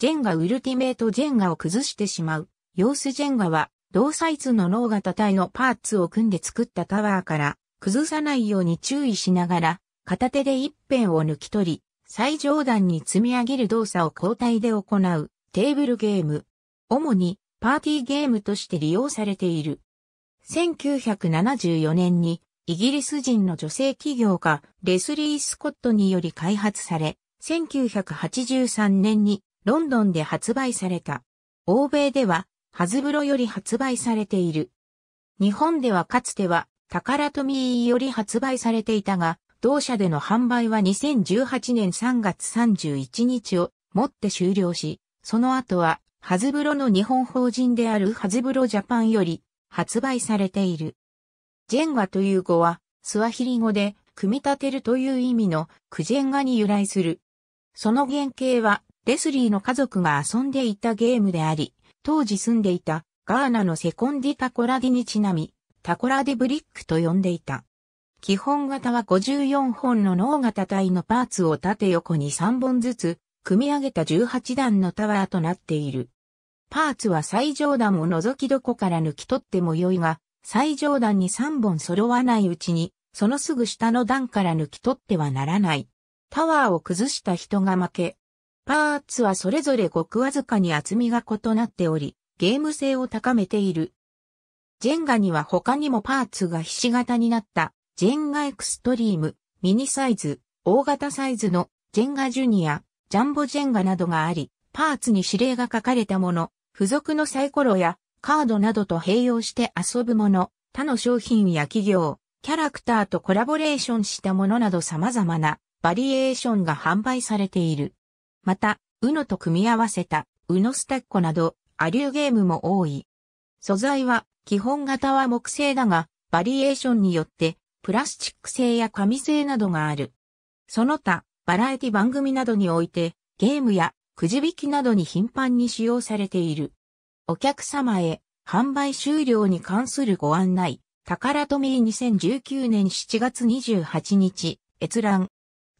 ジェンガウルティメートジェンガを崩してしまう。様子ジェンガは、同サイズの脳型体のパーツを組んで作ったタワーから、崩さないように注意しながら、片手で一辺を抜き取り、最上段に積み上げる動作を交代で行うテーブルゲーム。主にパーティーゲームとして利用されている。1974年にイギリス人の女性起業家レスリー・スコットにより開発され、1983年にロンドンで発売された。欧米では、ハズブロより発売されている。日本ではかつては、タカラトミーより発売されていたが、同社での販売は2018年3月31日をもって終了し、その後は、ハズブロの日本法人であるハズブロジャパンより発売されている。ジェンガという語は、スワヒリ語で、組み立てるという意味のクジェンガに由来する。その原型はレスリーの家族が遊んでいたゲームであり、当時住んでいたガーナのセコンディタコラディにちなみ、タコラディブリックと呼んでいた。基本型は54本の脳型体のパーツを縦横に3本ずつ、組み上げた18段のタワーとなっている。パーツは最上段を除きどこから抜き取っても良いが、最上段に3本揃わないうちに、そのすぐ下の段から抜き取ってはならない。タワーを崩した人が負け、パーツはそれぞれごくわずかに厚みが異なっており、ゲーム性を高めている。ジェンガには他にもパーツがひし形になったジェンガエクストリーム、ミニサイズ、大型サイズのジェンガジュニア、ジャンボジェンガなどがあり、パーツに指令が書かれたもの、付属のサイコロやカードなどと併用して遊ぶもの、他の商品や企業、キャラクターとコラボレーションしたものなど様々なバリエーションが販売されている。また、ウノと組み合わせた、ウノスタッコなど、アリューゲームも多い。素材は、基本型は木製だが、バリエーションによって、プラスチック製や紙製などがある。その他、バラエティ番組などにおいて、ゲームやくじ引きなどに頻繁に使用されている。お客様へ、販売終了に関するご案内、宝富2019年7月28日、閲覧。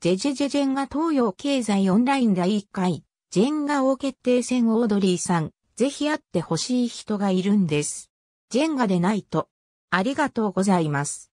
ジェジェジェジェンガ東洋経済オンライン第1回、ジェンガ王決定戦オードリーさん、ぜひ会ってほしい人がいるんです。ジェンガでないと。ありがとうございます。